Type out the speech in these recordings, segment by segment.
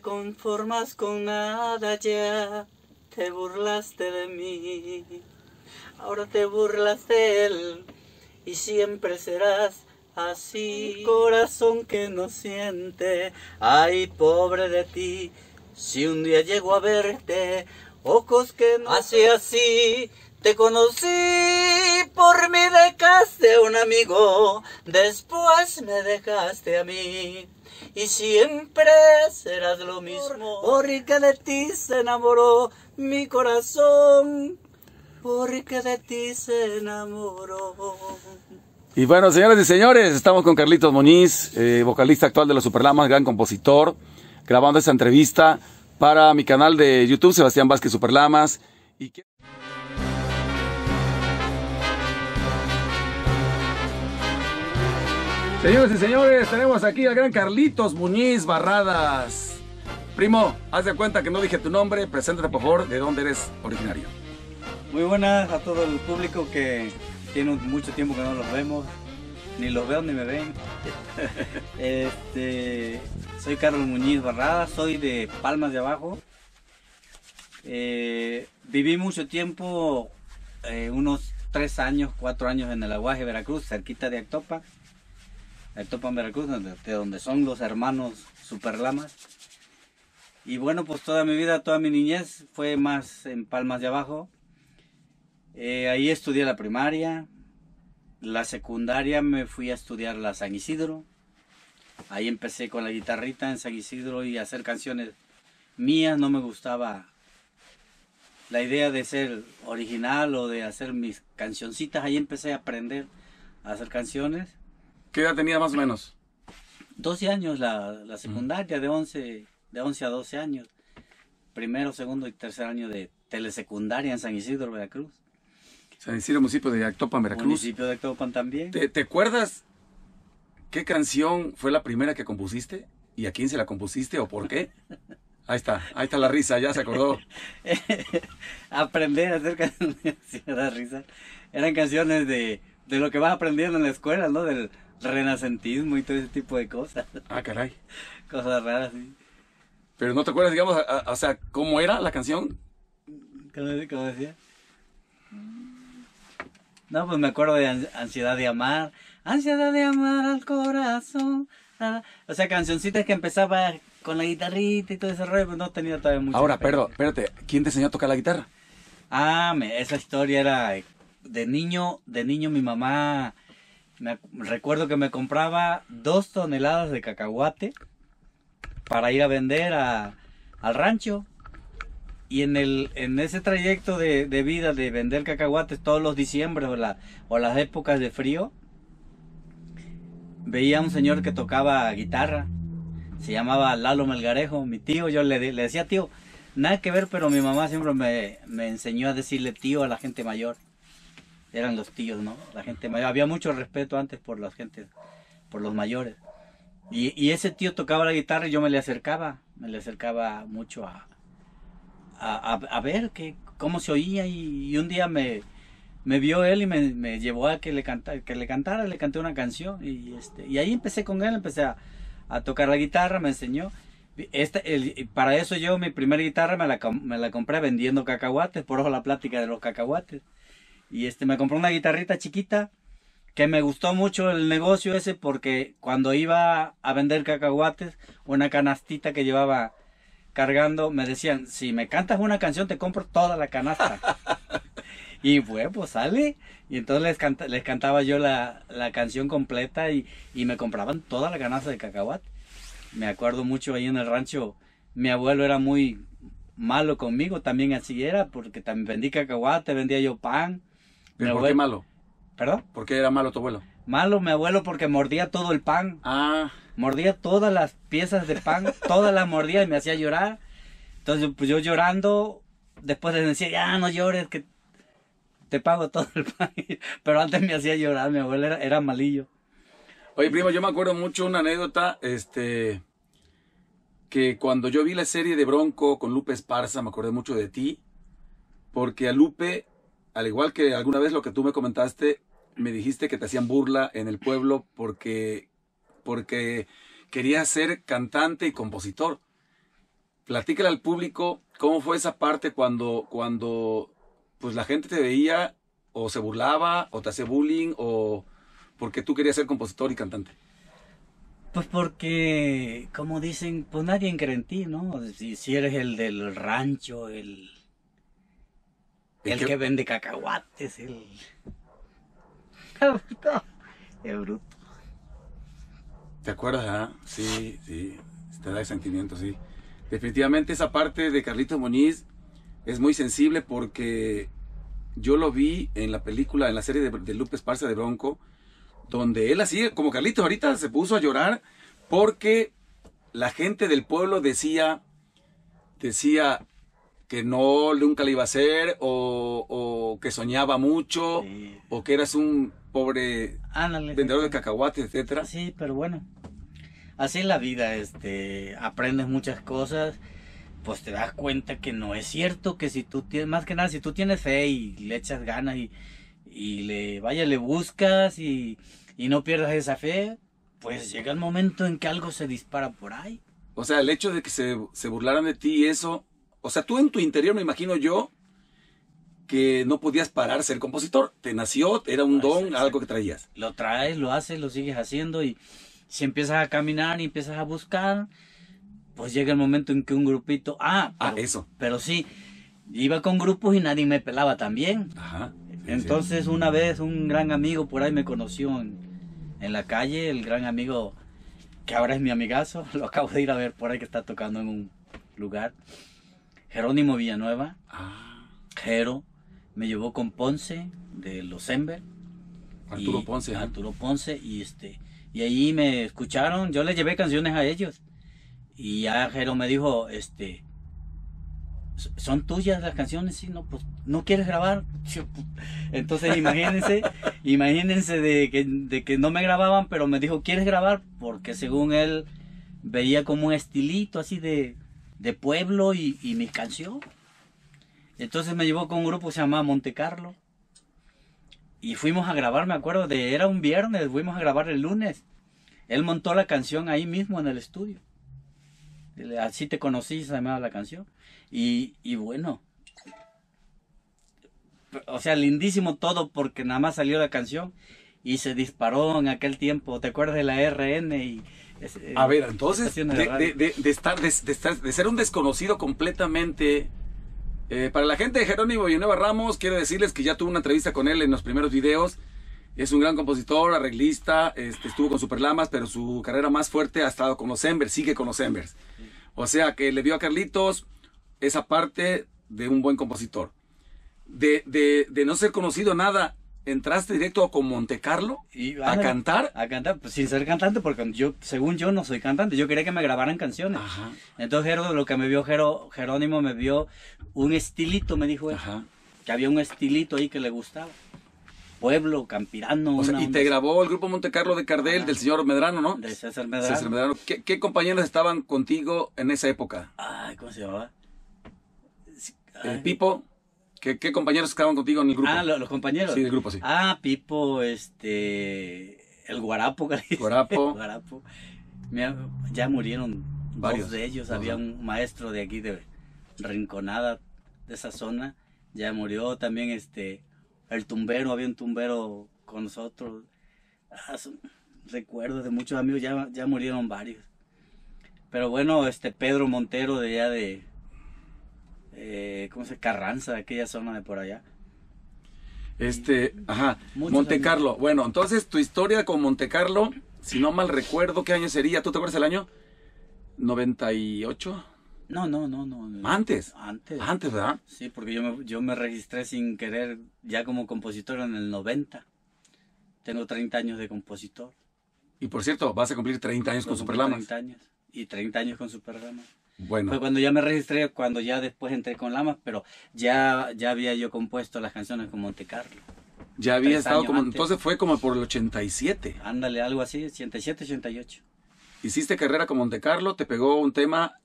conformas con nada ya, te burlaste de mí. Ahora te burlas de él y siempre serás así. Corazón que no siente, ay pobre de ti, si un día llego a verte, ojos que no... Así, así, te conocí, por mi dejaste un amigo, después me dejaste a mí y siempre serás lo mismo. Porque de ti se enamoró mi corazón, porque de ti se enamoró. Y bueno, señoras y señores, estamos con Carlitos Moñiz, eh, vocalista actual de los Superlamas, gran compositor, grabando esta entrevista para mi canal de YouTube, Sebastián Vázquez Superlamas. Y... Señores y señores, tenemos aquí al gran Carlitos Muñiz Barradas. Primo, haz de cuenta que no dije tu nombre, preséntate por favor de dónde eres originario. Muy buenas a todo el público que tiene mucho tiempo que no los vemos, ni los veo ni me ven. Este, soy Carlos Muñiz Barradas, soy de Palmas de Abajo. Eh, viví mucho tiempo, eh, unos tres años, cuatro años en el Aguaje, Veracruz, cerquita de Actopa el Topan Veracruz, de donde son los hermanos Superlamas. Y bueno, pues toda mi vida, toda mi niñez fue más en Palmas de Abajo. Eh, ahí estudié la primaria, la secundaria me fui a estudiar la San Isidro. Ahí empecé con la guitarrita en San Isidro y hacer canciones mías. No me gustaba la idea de ser original o de hacer mis cancioncitas. Ahí empecé a aprender a hacer canciones. ¿Qué edad tenía más o menos? 12 años la, secundaria, de, 11, de 11 a 12 años. Primero, segundo y tercer año de telesecundaria en San Isidro, Veracruz. San Isidro, municipio de Actopan, Veracruz. Municipio de Actopan también. ¿Te, acuerdas qué canción fue la primera que compusiste? ¿Y a quién se la compusiste o por qué? Ahí está, ahí está la risa, ya se acordó. Aprender a hacer canciones, la risa. Eran canciones de, lo que vas aprendiendo en la escuela, ¿no? Del, renacentismo y todo ese tipo de cosas. Ah, caray. Cosas raras, sí. Pero no te acuerdas, digamos, o sea, cómo era la canción. ¿Cómo, decía? No, pues me acuerdo de ansiedad de amar, ansiedad de amar al corazón. Ah, o sea, cancioncitas que empezaba con la guitarrita y todo ese rollo, pues no tenía todavía mucho. Ahora, perdón, espérate, ¿quién te enseñó a tocar la guitarra? Ah, esa historia era de niño, de niño mi mamá recuerdo que me compraba dos toneladas de cacahuate para ir a vender a, al rancho. Y en, el, en ese trayecto de, vida de vender cacahuates todos los diciembre o, las épocas de frío, veía un señor que tocaba guitarra. Se llamaba Lalo Melgarejo, mi tío. Yo le, le decía tío, nada que ver, pero mi mamá siempre me, me enseñó a decirle tío a la gente mayor eran los tíos, ¿no? La gente mayor. Había mucho respeto antes por la gente, por los mayores. Y, ese tío tocaba la guitarra y yo me le acercaba, me le acercaba mucho a, a, ver que, cómo se oía y, un día me, me, vio él y me, me, llevó a que le, cantara, que le cantara, le canté una canción y, este, y ahí empecé con él, empecé a, tocar la guitarra, me enseñó. este el, para eso yo mi primera guitarra me la, me la compré vendiendo cacahuates, por ojo la plática de los cacahuates. Y este, me compró una guitarrita chiquita que me gustó mucho el negocio ese porque cuando iba a vender cacahuates, una canastita que llevaba cargando, me decían, si me cantas una canción te compro toda la canasta. y fue, pues sale. Y entonces les, cantaba yo la, la canción completa y, y, me compraban toda la canasta de cacahuate. Me acuerdo mucho ahí en el rancho, mi abuelo era muy malo conmigo, también así era, porque también vendí cacahuate, vendía yo pan ¿Pero por qué malo? ¿Perdón? ¿Por qué era malo tu abuelo? Malo mi abuelo porque mordía todo el pan. Ah. Mordía todas las piezas de pan, todas las mordía y me hacía llorar. Entonces pues, yo llorando, después le decía, ya no llores, que te pago todo el pan. Pero antes me hacía llorar, mi abuelo era, malillo. Oye, primo, yo me acuerdo mucho una anécdota, este, que cuando yo vi la serie de Bronco con Lupe Esparza, me acordé mucho de ti, porque a Lupe al igual que alguna vez lo que tú me comentaste, me dijiste que te hacían burla en el pueblo porque, porque querías ser cantante y compositor. Platícale al público cómo fue esa parte cuando, cuando pues la gente te veía o se burlaba o te hacía bullying o porque tú querías ser compositor y cantante. Pues porque, como dicen, pues nadie cree en ti, ¿no? si eres el del rancho, el el que... vende cacahuates, el... el bruto. ¿Te acuerdas? Ah? Sí, sí, te da el sentimiento, sí. Definitivamente esa parte de Carlito Moniz es muy sensible porque yo lo vi en la película, en la serie de, Lupe Esparza de Bronco, donde él así, como Carlito ahorita se puso a llorar porque la gente del pueblo decía, decía, que no nunca le iba a hacer o, o que soñaba mucho o que eras un pobre vendedor de cacahuates, etcétera. Sí, pero bueno, así es la vida, este, aprendes muchas cosas, pues te das cuenta que no es cierto que si tú tienes más que nada si tú tienes fe y le echas ganas y, le vaya le buscas y, y no pierdas esa fe, pues llega el momento en que algo se dispara por ahí. O sea, el hecho de que se, se burlaran de ti y eso o sea, tú en tu interior me imagino yo que no podías parar ser compositor. Te nació, era un ah, don, algo que traías. Lo traes, lo haces, lo sigues haciendo y si empiezas a caminar y empiezas a buscar, pues llega el momento en que un grupito... Ah, ah eso. Pero sí, iba con grupos y nadie me pelaba también. Ajá. Entonces una vez un gran amigo por ahí me conoció en, la calle, el gran amigo que ahora es mi amigazo, lo acabo de ir a ver por ahí que está tocando en un lugar. Jerónimo Villanueva. Ah. Jero. Me llevó con Ponce de Los Ember. Arturo Ponce. Arturo Ponce. Y este. Y ahí me escucharon. Yo les llevé canciones a ellos. Y ya Jero me dijo, este. Son tuyas las canciones, sí, no, pues no quieres grabar. Pues, entonces imagínense, imagínense de que no me grababan, pero me dijo, ¿quieres grabar? Porque según él veía como un estilito así de, de pueblo y, y mi canción. Entonces me llevó con un grupo que se llamaba Monte Carlo. Y fuimos a grabar, me acuerdo, de era un viernes, fuimos a grabar el lunes. Él montó la canción ahí mismo en el estudio. Así te conocí, se llamaba la canción. Y, y bueno, o sea, lindísimo todo porque nada más salió la canción y se disparó en aquel tiempo. ¿Te acuerdas de la RN y, eh, a ver, entonces, de, estar, de, ser un desconocido completamente eh, para la gente de Jerónimo Villanueva Ramos, quiero decirles que ya tuve una entrevista con él en los primeros videos. Es un gran compositor, arreglista, este, estuvo con Superlamas, pero su carrera más fuerte ha estado con los Embers, sigue con los Embers. O sea que le vio a Carlitos esa parte de un buen compositor. de no ser conocido nada entraste directo con Montecarlo a, cantar. A cantar, pues, sin ser cantante, porque yo, según yo, no soy cantante. Yo quería que me grabaran canciones. Entonces, lo que me vio Jerónimo, me vio un estilito, me dijo él. Que había un estilito ahí que le gustaba. Pueblo, Campirano. y te grabó el grupo Montecarlo de Cardel, del señor Medrano, ¿no? De César Medrano. ¿Qué, compañeros estaban contigo en esa época? Ay, ¿cómo se llamaba? El Pipo. ¿Qué, compañeros estaban contigo en el grupo? Ah, los compañeros. Sí, del grupo, sí. Ah, Pipo, este. El Guarapo, Guarapo. Guarapo. ya murieron Varios. dos de ellos. Había un maestro de aquí, de Rinconada, de esa zona. Ya murió también este. El tumbero, había un tumbero con nosotros. recuerdo ah, recuerdos de muchos amigos, ya, ya murieron varios. Pero bueno, este Pedro Montero de allá de eh, ¿cómo se llama? Carranza, aquella zona de por allá. Este, ajá, Montecarlo, Bueno, entonces tu historia con Monte Carlo, si no mal recuerdo, ¿qué año sería? ¿Tú te acuerdas el año? ¿98? No, no, no, no. ¿Antes? Antes. Antes, ¿verdad? Sí, porque yo me, yo me registré sin querer ya como compositor en el 90. Tengo 30 años de compositor. Y por cierto, vas a cumplir 30 años con Superlama? 30 años. Y 30 años con Superlama. Fue cuando ya me registré, cuando ya después entré con Lamas, pero ya, ya había yo compuesto las canciones con Monte Carlo. Ya había estado como, entonces fue como por el 87. Ándale, algo así, 87, 88. Hiciste carrera con Monte Carlo, te pegó un tema.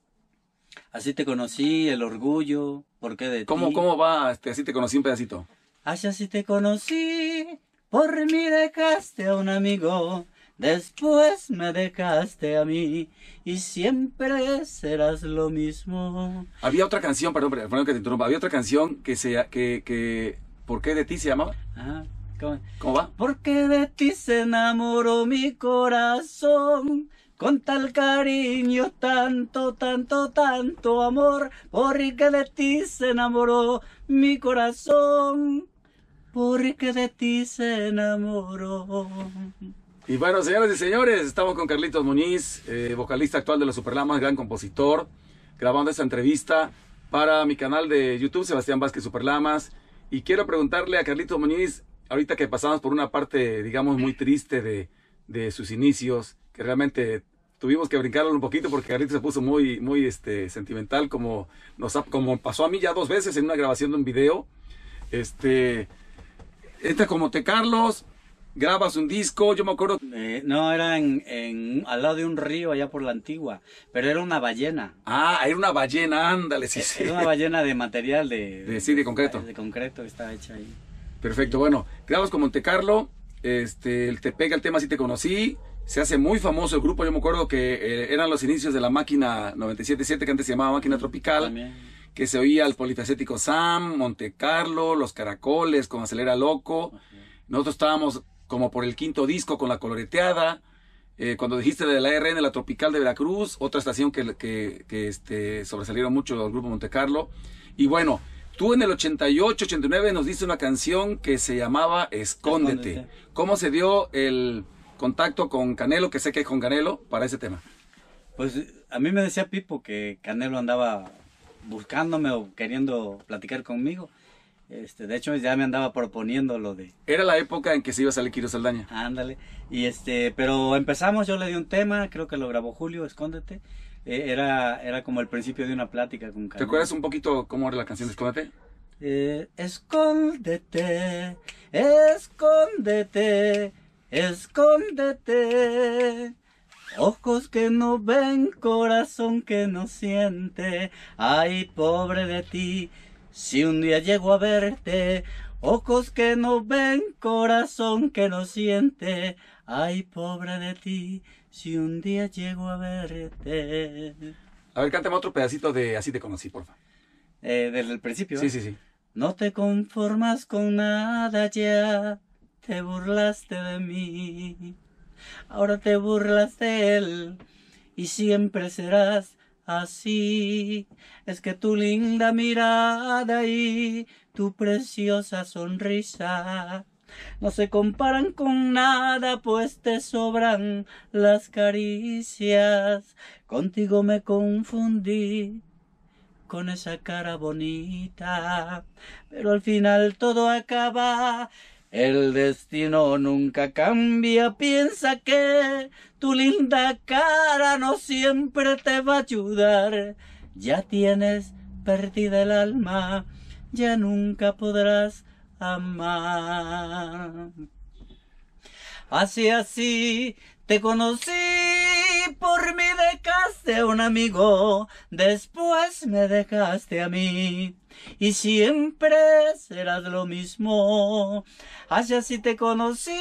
Así te conocí, el orgullo, ¿por qué de ¿Cómo, ti? ¿Cómo va? Este, así te conocí un pedacito. Así te conocí, por mí dejaste a un amigo. Después me dejaste a mí y siempre serás lo mismo. Había otra canción, perdón, perdón que te interrumpa, había otra canción que se que, que ¿Por qué de ti se llamaba? Ajá. Ah, ¿Cómo, ¿Cómo va? Porque de ti se enamoró mi corazón. Con tal cariño, tanto, tanto, tanto amor, porque de ti se enamoró mi corazón, porque de ti se enamoró. Y bueno, señores y señores, estamos con Carlitos Muñiz, eh, vocalista actual de los Superlamas, gran compositor, grabando esta entrevista para mi canal de YouTube, Sebastián Vázquez Superlamas. Y quiero preguntarle a Carlitos Muñiz, ahorita que pasamos por una parte, digamos, muy triste de, sus inicios, que realmente tuvimos que brincarlo un poquito porque Carlitos se puso muy, muy este, sentimental, como, nos como pasó a mí ya dos veces en una grabación de un video. Este, este como te Carlos, grabas un disco, yo me acuerdo. Eh, no, era en, al lado de un río allá por la antigua, pero era una ballena. Ah, era una ballena, ándale, sí, eh, Era una ballena de material de, de sí, de concreto. De concreto está hecha ahí. Perfecto, bueno, grabas con Montecarlo, este, te pega el tema si te conocí, se hace muy famoso el grupo, yo me acuerdo que eh, eran los inicios de la máquina 977 que antes se llamaba máquina tropical. Que se oía al polifacético Sam, Monte Carlo Los Caracoles, con Acelera Loco. Nosotros estábamos como por el quinto disco con la coloreteada, eh, cuando dijiste de la ARN, la Tropical de Veracruz, otra estación que, que, que este, sobresalieron mucho los grupo Monte Carlo. Y bueno, tú en el 88, 89 nos diste una canción que se llamaba Escóndete. Escóndete. ¿Cómo se dio el contacto con Canelo, que sé que es con Canelo, para ese tema? Pues a mí me decía Pipo que Canelo andaba buscándome o queriendo platicar conmigo. Este, de hecho, ya me andaba proponiendo lo de... Era la época en que se iba a salir Quirós Saldaña. Ándale. Y este, pero empezamos, yo le di un tema, creo que lo grabó Julio, Escóndete. Eh, era, era como el principio de una plática con Carlos. ¿Te acuerdas un poquito cómo era la canción de Escóndete? Eh, escóndete, escóndete, escóndete. Ojos que no ven, corazón que no siente. Ay, pobre de ti, si un día llego a verte, ojos que no ven, corazón que no siente, ay pobre de ti, si un día llego a verte. A ver, cántame otro pedacito de Así te conocí, porfa. Eh, desde el principio. Sí, ¿eh? sí, sí. No te conformas con nada ya, te burlaste de mí, ahora te burlas de él y siempre serás Así es que tu linda mirada y tu preciosa sonrisa no se comparan con nada, pues te sobran las caricias. Contigo me confundí con esa cara bonita, pero al final todo acaba. El destino nunca cambia, piensa que tu linda cara no siempre te va a ayudar. Ya tienes perdida el alma, ya nunca podrás amar. Así, así, te conocí por mí dejaste un amigo, después me dejaste a mí y siempre serás lo mismo. Hacia si te conocí,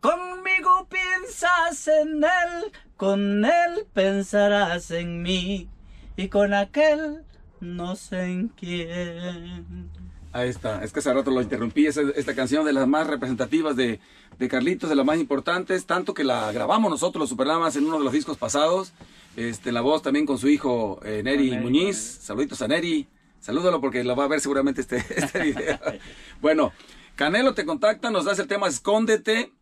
conmigo piensas en él, con él pensarás en mí y con aquel no sé en quién. Ahí está, es que hace rato lo interrumpí, es esta canción de las más representativas de, de Carlitos, de las más importantes, tanto que la grabamos nosotros, los Superlamas, en uno de los discos pasados, este, la voz también con su hijo eh, Neri Muñiz, saluditos a Neri, Salúdalo porque lo va a ver seguramente este, este, video. bueno, Canelo te contacta, nos das el tema Escóndete.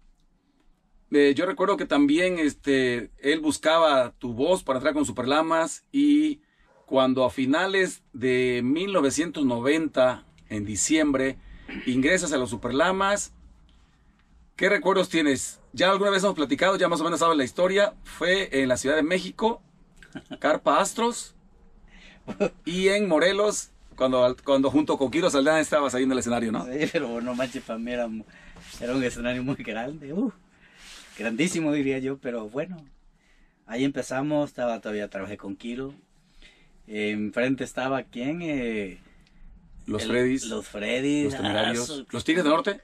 Eh, yo recuerdo que también este, él buscaba tu voz para entrar con Superlamas y cuando a finales de 1990, en diciembre, ingresas a los Superlamas, ¿qué recuerdos tienes? Ya alguna vez hemos platicado, ya más o menos sabes la historia, fue en la Ciudad de México, Carpa Astros, y en Morelos, cuando, cuando junto con Kiro Saldana estabas ahí en el escenario, ¿no? Sí, pero no manches, para mí era, un escenario muy grande, uh, grandísimo diría yo, pero bueno, ahí empezamos, estaba todavía trabajé con Kiro. enfrente estaba quién? Eh, los Freddys. Los Freddys. Los ah, Temerarios. ¿Los Tigres del Norte?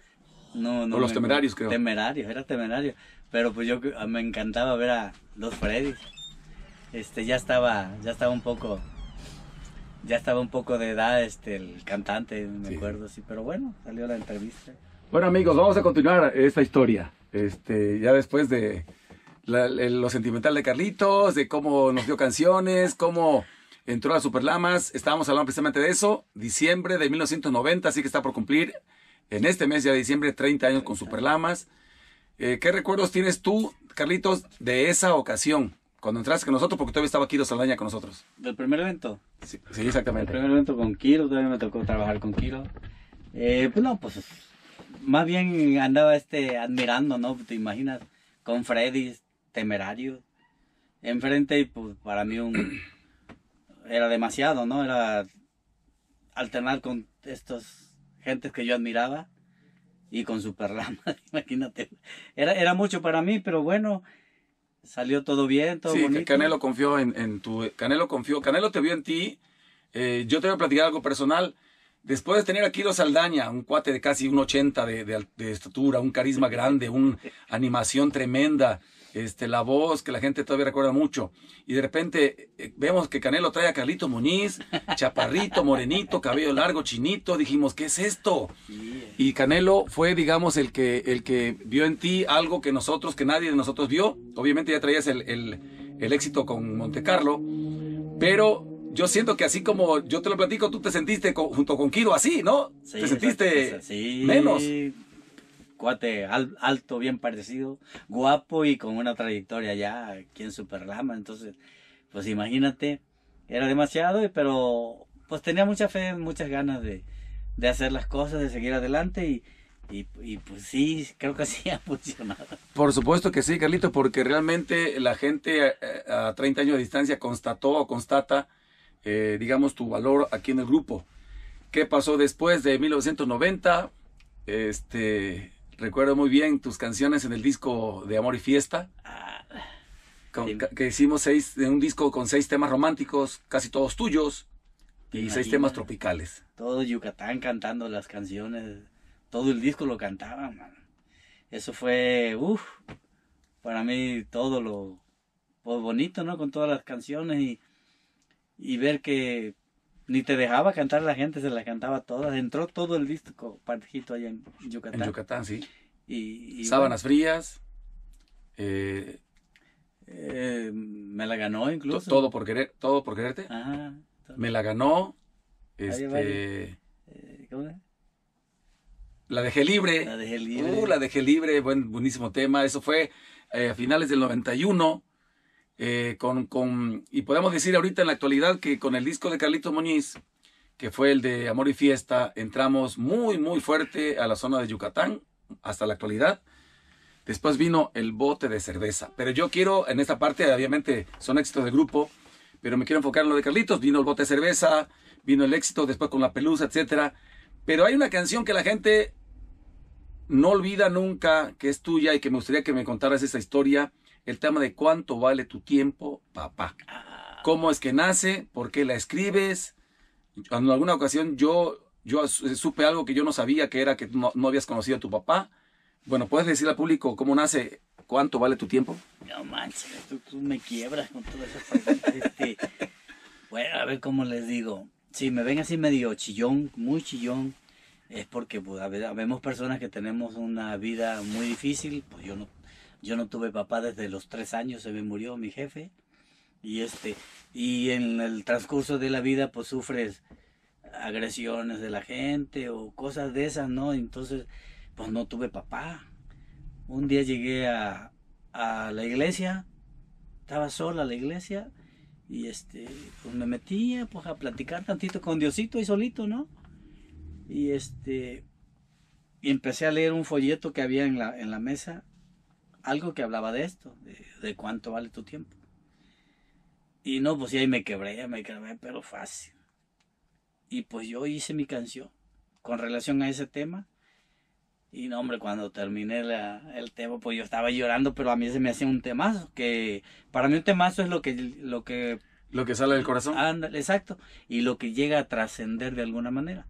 No, no. O los Temerarios, creo. Temerarios, era Temerario. Pero pues yo ah, me encantaba ver a los Freddys. Este, ya estaba, ya estaba un poco ya estaba un poco de edad este, el cantante, me acuerdo, sí, pero bueno, salió la entrevista. Bueno amigos, vamos a continuar esta historia. Este, ya después de lo sentimental de Carlitos, de cómo nos dio canciones, cómo entró a Superlamas, estábamos hablando precisamente de eso, diciembre de 1990, así que está por cumplir en este mes ya de diciembre 30 años con Superlamas. Eh, ¿Qué recuerdos tienes tú, Carlitos, de esa ocasión? Cuando entraste con nosotros, porque todavía estaba Kiro Saldaña con nosotros. ¿Del primer evento? Sí, exactamente. El primer evento con Kiro, todavía me tocó trabajar con Kiro. Eh, pues no, pues más bien andaba este admirando, ¿no? Te imaginas, con Freddy, temerario, enfrente y pues para mí un... era demasiado, ¿no? Era alternar con estos gentes que yo admiraba y con Superlama, imagínate. Era, era mucho para mí, pero bueno, Salió todo bien, todo sí, Canelo confió en, en, tu. Canelo confió. Canelo te vio en ti. Eh, yo te voy a platicar algo personal. Después de tener aquí dos Saldaña, un cuate de casi un 80 de, de estatura, un carisma grande, una animación tremenda, este, la voz que la gente todavía recuerda mucho. Y de repente eh, vemos que Canelo trae a Carlito Muñiz, chaparrito, morenito, cabello largo, chinito. Dijimos, ¿qué es esto? Eh. Y Canelo fue, digamos, el que, el que vio en ti algo que nosotros, que nadie de nosotros vio. Obviamente ya traías el, éxito con Monte Carlo, pero yo siento que así como yo te lo platico, tú te sentiste junto con Kido así, ¿no? te sentiste menos cuate alto, bien parecido, guapo y con una trayectoria ya aquí en Superlama. Entonces, pues imagínate, era demasiado, pero pues tenía mucha fe, muchas ganas de, hacer las cosas, de seguir adelante y, pues sí, creo que sí ha funcionado. Por supuesto que sí, Carlito, porque realmente la gente a, 30 años de distancia constató o constata, eh, digamos, tu valor aquí en el grupo. ¿Qué pasó después de 1990? Este, Recuerdo muy bien tus canciones en el disco de Amor y Fiesta. Ah, que hicimos seis, un disco con seis temas románticos, casi todos tuyos, y seis temas tropicales. Todo Yucatán cantando las canciones, todo el disco lo cantaban, man. Eso fue, uff, para mí todo lo, pues, bonito, ¿no? Con todas las canciones y ver que ni te dejaba cantar la gente, se la cantaba toda. Entró todo el disco partijito allá en Yucatán. En Yucatán, sí. Y, Sábanas frías. Eh, eh, me la ganó incluso. Todo por, querer, todo por quererte. Ah, me la ganó. Este, eh, ¿Cómo es? La dejé libre. La dejé libre. Uh, la dejé libre. Buen, buenísimo tema. Eso fue a finales del 91. Eh, y podemos decir ahorita en la actualidad que con el disco de Carlitos Muñiz, que fue el de Amor y Fiesta, entramos muy, muy fuerte a la zona de Yucatán hasta la actualidad. Después vino el bote de cerveza. Pero yo quiero, en esta parte, obviamente son éxitos de grupo, pero me quiero enfocar en lo de Carlitos. Vino el bote de cerveza, vino el éxito después con la pelusa, etc. Pero hay una canción que la gente no olvida nunca, que es tuya y que me gustaría que me contaras esa historia el tema de cuánto vale tu tiempo, papá. Ah. ¿Cómo es que nace? ¿Por qué la escribes? En alguna ocasión yo, yo eh, supe algo que yo no sabía, que era que no, habías conocido a tu papá. Bueno, ¿puedes decirle al público cómo nace? ¿Cuánto vale tu tiempo? No manches, tú, me quiebras con todas esas preguntas. bueno, a ver cómo les digo. Si me ven así medio chillón, muy chillón, es porque pues, vemos personas que tenemos una vida muy difícil, pues yo no yo no tuve papá desde los tres años, se me murió mi jefe. Y, este, y en el transcurso de la vida, pues sufres agresiones de la gente o cosas de esas, ¿no? Entonces, pues no tuve papá. Un día llegué a, la iglesia, estaba sola la iglesia, y este, pues me metía pues, a platicar tantito con Diosito y solito, ¿no? Y este, y empecé a leer un folleto que había en la mesa algo que hablaba de esto, de, cuánto vale tu tiempo. Y no, pues y ahí me quebré, me quebré, pero fácil. Y pues yo hice mi canción con relación a ese tema. Y no, hombre, cuando terminé el tema, pues yo estaba llorando, pero a mí se me hacía un temazo, que para mí un temazo es lo que... Lo que, lo que sale del corazón. exacto, y lo que llega a trascender de alguna manera,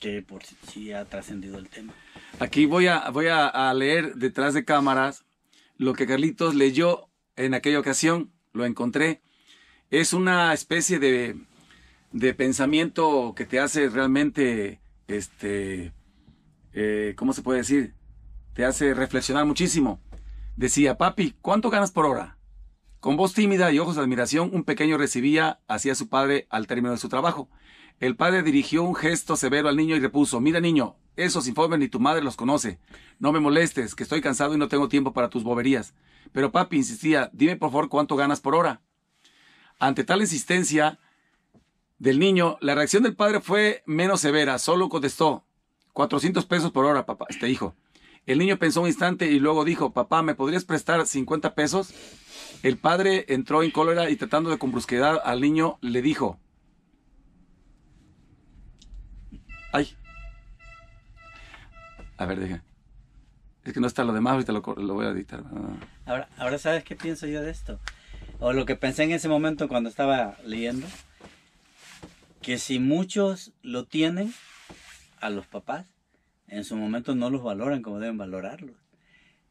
que por sí ha trascendido el tema. Aquí voy a, voy a, a leer detrás de cámaras lo que Carlitos leyó en aquella ocasión, lo encontré, es una especie de, de pensamiento que te hace realmente, este, eh, ¿cómo se puede decir? Te hace reflexionar muchísimo. Decía, papi, ¿cuánto ganas por hora? Con voz tímida y ojos de admiración, un pequeño recibía hacia su padre al término de su trabajo. El padre dirigió un gesto severo al niño y repuso, mira niño, esos informes ni tu madre los conoce. No me molestes, que estoy cansado y no tengo tiempo para tus boberías. Pero papi insistía, dime por favor cuánto ganas por hora. Ante tal insistencia del niño, la reacción del padre fue menos severa. Solo contestó, 400 pesos por hora, papá, este hijo. El niño pensó un instante y luego dijo, papá, ¿me podrías prestar 50 pesos? El padre entró en cólera y tratando de con brusquedad al niño le dijo, ¡Ay! A ver, deja. Es que no está lo demás, ahorita lo, voy a editar. Ahora, ahora, ¿sabes qué pienso yo de esto? O lo que pensé en ese momento cuando estaba leyendo. Que si muchos lo tienen, a los papás, en su momento no los valoran como deben valorarlos.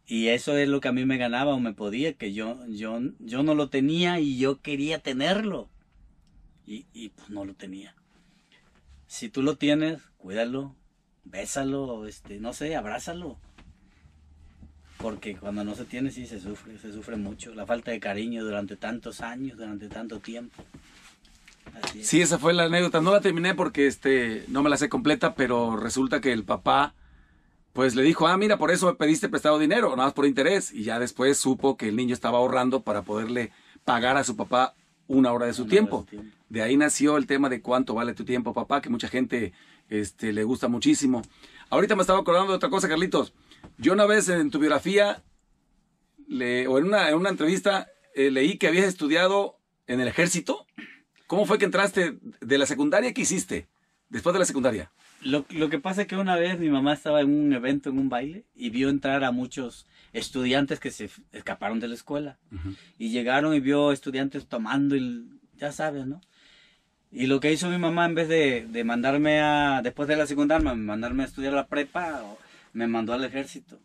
Y eso es lo que a mí me ganaba o me podía, que yo, yo, yo no lo tenía y yo quería tenerlo. Y, y pues no lo tenía si tú lo tienes, cuídalo, bésalo, este, no sé, abrázalo. Porque cuando no se tiene, sí se sufre, se sufre mucho. La falta de cariño durante tantos años, durante tanto tiempo. Así Sí, esa fue la anécdota. No la terminé porque este, no me la sé completa, pero resulta que el papá pues le dijo, ah, mira, por eso me pediste prestado dinero, nada más por interés. Y ya después supo que el niño estaba ahorrando para poderle pagar a su papá una hora de su tiempo. De ahí nació el tema de cuánto vale tu tiempo, papá, que mucha gente este, le gusta muchísimo. Ahorita me estaba acordando de otra cosa, Carlitos. Yo una vez en tu biografía, o en una, en una entrevista, eh, leí que habías estudiado en el ejército. ¿Cómo fue que entraste de la secundaria? ¿Qué hiciste después de la secundaria? Lo, lo que pasa es que una vez mi mamá estaba en un evento, en un baile, y vio entrar a muchos estudiantes que se escaparon de la escuela y llegaron y vio estudiantes tomando y ya sabes, ¿no? Y lo que hizo mi mamá en vez de, de mandarme a, después de la secundaria, mandarme a estudiar la prepa, me mandó al ejército.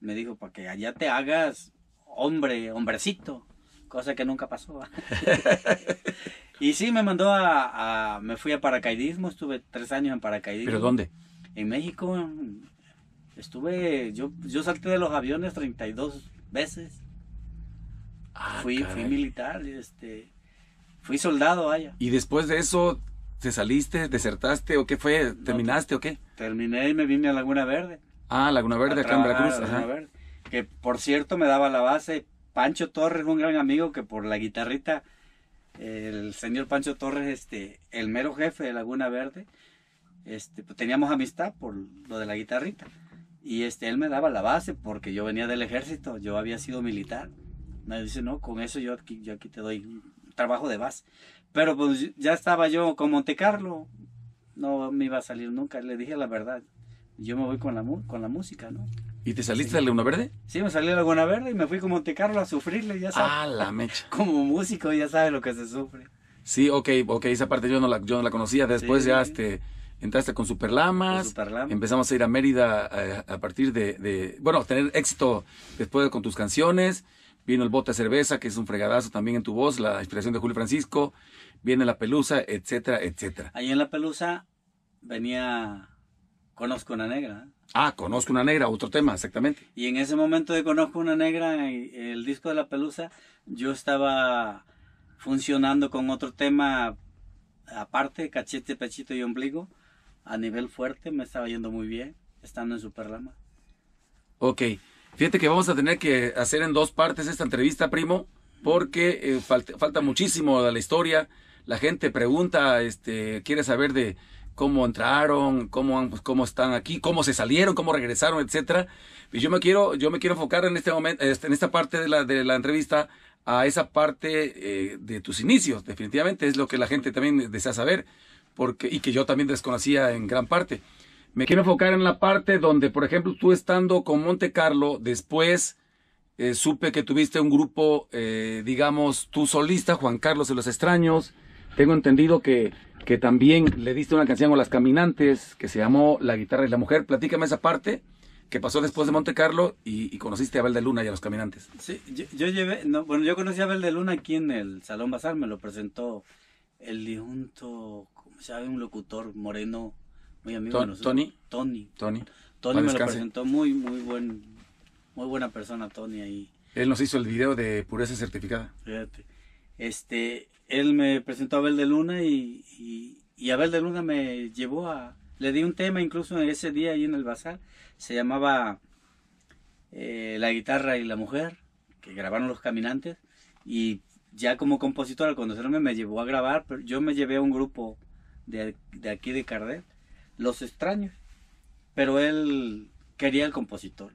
Me dijo, para que allá te hagas hombre, hombrecito, cosa que nunca pasó. y sí, me mandó a, me fui a paracaidismo, estuve tres años en paracaidismo. ¿Pero dónde? En México, Estuve, yo, yo salté de los aviones 32 veces. Ah, fui, fui militar, este, fui soldado, allá. ¿Y después de eso te saliste, desertaste o qué fue? ¿Terminaste o qué? Terminé y me vine a Laguna Verde. Ah, Laguna Verde, acá en Veracruz. que por cierto me daba la base Pancho Torres, un gran amigo que por la guitarrita, el señor Pancho Torres, este, el mero jefe de Laguna Verde, este, pues, teníamos amistad por lo de la guitarrita. Y este, él me daba la base porque yo venía del ejército, yo había sido militar. Me dice, no, con eso yo aquí, te doy trabajo de base. Pero pues ya estaba yo con Monte Carlo, no me iba a salir nunca, le dije la verdad. Yo me voy con la, con la música, ¿no? ¿Y te saliste de Laguna Verde? Sí, me salí de Laguna Verde y me fui con Monte Carlo a sufrirle, ya sabes. Ah, la mecha. Como músico ya sabes lo que se sufre. Sí, ok, ok, esa parte yo no la, yo no la conocía, después ya este entraste con Superlamas, empezamos a ir a Mérida eh, a, partir de, de, bueno, tener éxito después con tus canciones, vino el de Cerveza, que es un fregadazo también en tu voz, la inspiración de Julio Francisco, viene La Pelusa, etcétera, etcétera. Ahí en La Pelusa venía Conozco una negra. Ah, Conozco una negra, otro tema, exactamente. Y en ese momento de Conozco una negra, eh, el disco de La Pelusa, yo estaba funcionando con otro tema aparte, cachete, pechito y ombligo, a nivel fuerte me estaba yendo muy bien estando en Superlama. Ok, fíjate que vamos a tener que hacer en dos partes esta entrevista, primo, porque eh, falta, muchísimo de la historia. La gente pregunta, este, quiere saber de cómo entraron, cómo, pues, cómo están aquí, cómo se salieron, cómo regresaron, etcétera. Y yo me quiero, yo me quiero enfocar en este momento, este, en esta parte de la, de la entrevista a esa parte eh, de tus inicios. Definitivamente es lo que la gente también desea saber y que yo también desconocía en gran parte. Me quiero enfocar en la parte donde, por ejemplo, tú estando con Monte Carlo, después eh, supe que tuviste un grupo, eh, digamos, tú solista, Juan Carlos y los Extraños. Tengo entendido que, que también le diste una canción a Las Caminantes que se llamó La Guitarra y la Mujer. Platícame esa parte que pasó después de Monte Carlo y, conociste a Abel de Luna y a los caminantes. Sí, yo, llevé, no, bueno, yo conocí a Abel de Luna aquí en el Salón Bazar, me lo presentó el difunto, un locutor moreno, muy amigo de nosotros. Tony. Tony. Tony. me lo presentó muy, muy buen, muy buena persona, Tony ahí. Él nos hizo el video de pureza certificada. Fíjate. Este, él me presentó a Abel de Luna y, y, Abel de Luna me llevó a, le di un tema incluso en ese día ahí en el bazar, se llamaba eh, La guitarra y la mujer, que grabaron los caminantes, y ya como compositor al conocerme me llevó a grabar, pero yo me llevé a un grupo de, aquí de Cardel, Los Extraños. Pero él quería el compositor.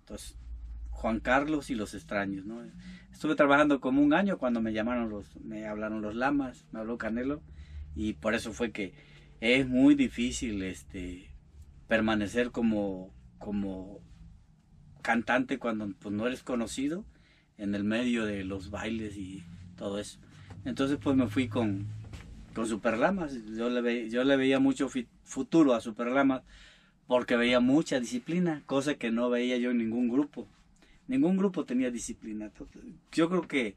Entonces, Juan Carlos y Los Extraños, Estuve trabajando como un año cuando me llamaron los, me hablaron los Lamas, me habló Canelo, y por eso fue que es muy difícil este permanecer como, como cantante cuando pues, no eres conocido en el medio de los bailes y todo eso. Entonces pues me fui con, con Superlamas. Yo le, yo le veía mucho futuro a Superlamas porque veía mucha disciplina, cosa que no veía yo en ningún grupo. Ningún grupo tenía disciplina. Yo creo que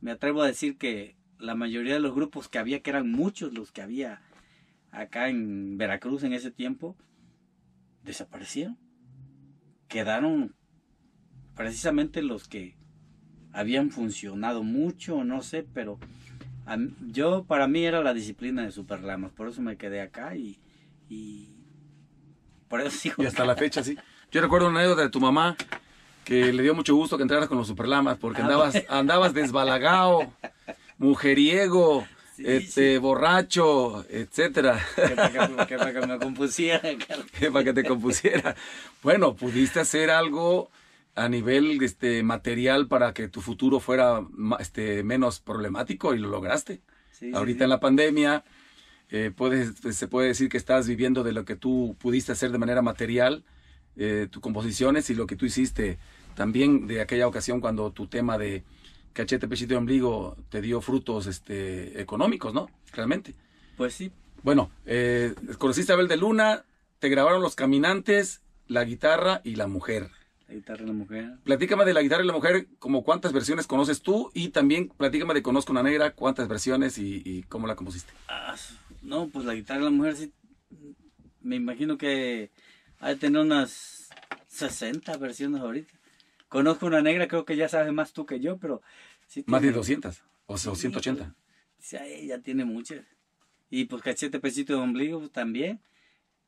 me atrevo a decir que la mayoría de los grupos que había, que eran muchos los que había acá en Veracruz en ese tiempo, desaparecieron. Quedaron precisamente los que habían funcionado mucho, no sé, pero yo, para mí era la disciplina de Superlamas, por eso me quedé acá y, y por eso sigo. Y hasta la fecha, sí. Yo recuerdo una anécdota de tu mamá que le dio mucho gusto que entraras con los Superlamas porque ah, andabas, andabas mujeriego. este, borracho, etcétera. Que para, que, me compusiera. para que te compusiera. Bueno, pudiste hacer algo a nivel este, material para que tu futuro fuera este, menos problemático y lo lograste. Ahorita en la pandemia eh, puedes, pues, se puede decir que estás viviendo de lo que tú pudiste hacer de manera material, eh, tus composiciones y lo que tú hiciste también de aquella ocasión cuando tu tema de cachete, pechito y ombligo te dio frutos este, económicos, ¿no? Realmente. Pues sí. Bueno, eh, conociste a Abel de Luna, te grabaron Los Caminantes, la guitarra y la mujer. La guitarra de la mujer. Platícame de la guitarra de la mujer, como cuántas versiones conoces tú y también platícame de Conozco una negra, cuántas versiones y, cómo la compusiste. Ah, no, pues la guitarra de la mujer sí, me imagino que ha de tener unas 60 versiones ahorita. Conozco una negra, creo que ya sabes más tú que yo, pero... Sí Más de 200 o sea, 180. Sí, pues, ya tiene muchas. Y pues cachete, pechito de ombligo pues, también.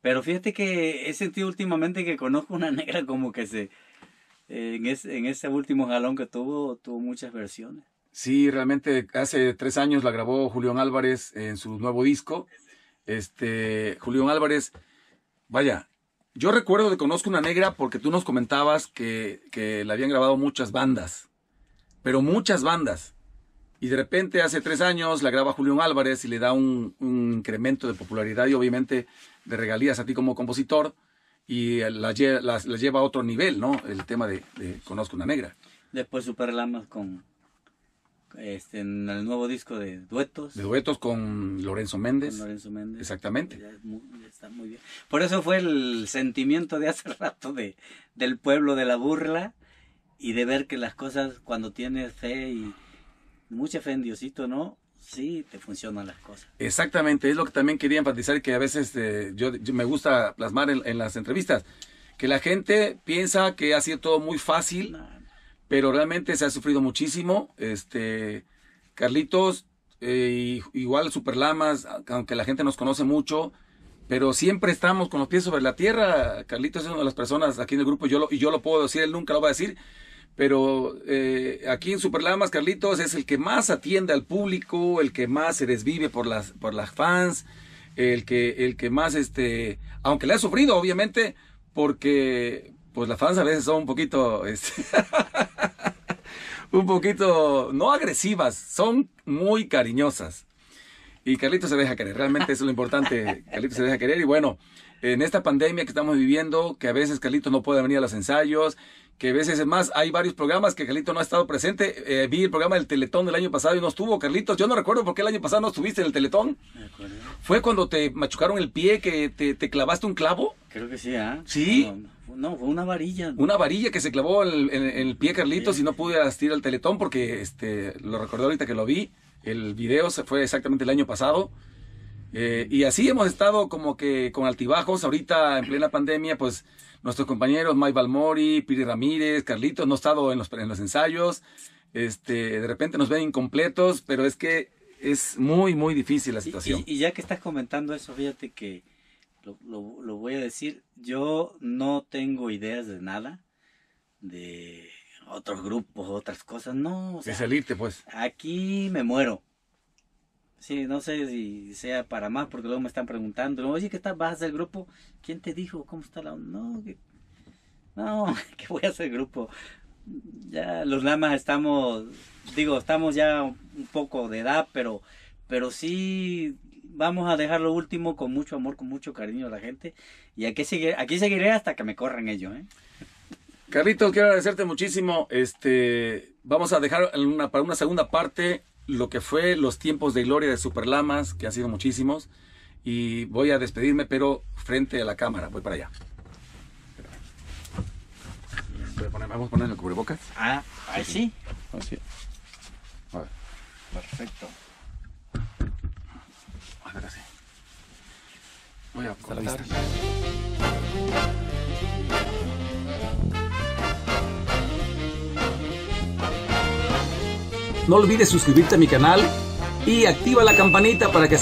Pero fíjate que he sentido últimamente que conozco una negra como que se en, ese, último jalón que tuvo, tuvo muchas versiones. Sí, realmente hace tres años la grabó Julián Álvarez en su nuevo disco. Este, Julián Álvarez, vaya, yo recuerdo que conozco una negra porque tú nos comentabas que, la habían grabado muchas bandas, pero muchas bandas. Y de repente hace tres años la graba Julián Álvarez y le da un incremento de popularidad y obviamente de regalías a ti como compositor y las, lleva a otro nivel, ¿no? El tema de, Conozco una Negra. Después Superlamas con este, en el nuevo disco de duetos. De duetos con Lorenzo Méndez. Lorenzo Méndez. Exactamente. Por eso fue el sentimiento de hace rato de, del pueblo de la burla y de ver que las cosas cuando tienes fe y mucha fe en Diosito, ¿no? sí te funcionan las cosas. Exactamente, es lo que también quería enfatizar que a veces eh, yo, me gusta plasmar en, las entrevistas, que la gente piensa que ha sido todo muy fácil, pero realmente se ha sufrido muchísimo. Este, Carlitos, eh, igual Superlamas, aunque la gente nos conoce mucho, pero siempre estamos con los pies sobre la tierra. Carlitos es una de las personas aquí en el grupo, yo y yo lo puedo decir, él nunca lo va a decir, pero eh, aquí en Superlamas, Carlitos, es el que más atiende al público, el que más se desvive por las, por las fans, el que, el que más, este, aunque le ha sufrido, obviamente, porque pues las fans a veces son un poquito, este, un poquito, no agresivas, son muy cariñosas. Y Carlito se deja querer, realmente eso es lo importante. Carlito se deja querer y bueno, en esta pandemia que estamos viviendo, que a veces Carlito no puede venir a los ensayos, que a veces es más, hay varios programas que Carlito no ha estado presente. Eh, vi el programa del Teletón del año pasado y no estuvo, Carlitos. Yo no recuerdo por qué el año pasado no estuviste en el Teletón. ¿Fue cuando te machucaron el pie que te, clavaste un clavo? Creo que sí, ¿ah? Sí. no, fue una varilla. Una varilla que se clavó en, el pie Carlitos y no pude asistir al Teletón porque este, lo recordé ahorita que lo vi. El video se fue exactamente el año pasado. Eh, y así hemos estado como que con altibajos. Ahorita en plena pandemia, pues nuestros compañeros Mike Balmori, Piri Ramírez, Carlitos, no han estado en los, en los ensayos. Este, de repente nos ven incompletos, pero es que es muy, muy difícil la situación. Y, ya que estás comentando eso, fíjate que lo, lo voy a decir. Yo no tengo ideas de nada, de otros grupos, otras cosas, no. De salirte, pues. Aquí me muero. Sí, no sé si sea para más, porque luego me están preguntando, oye, ¿qué estás? ¿Vas a hacer grupo? ¿Quién te dijo? ¿Cómo está la.? No, no, que voy a hacer grupo. Ya los lamas estamos, digo, estamos ya un poco de edad, pero, pero sí vamos a dejar lo último con mucho amor, con mucho cariño a la gente. Y aquí, aquí seguiré hasta que me corran ellos, ¿eh? Carrito, quiero agradecerte muchísimo. Este, vamos a dejar para una segunda parte lo que fue los tiempos de gloria de Superlamas, que han sido muchísimos. Y voy a despedirme, pero frente a la cámara. Voy para allá. Vamos a poner el cubrebocas. Ah, ahí sí. Así. A ver. Perfecto. A ver, así. Voy a cortar. No olvides suscribirte a mi canal y activa la campanita para que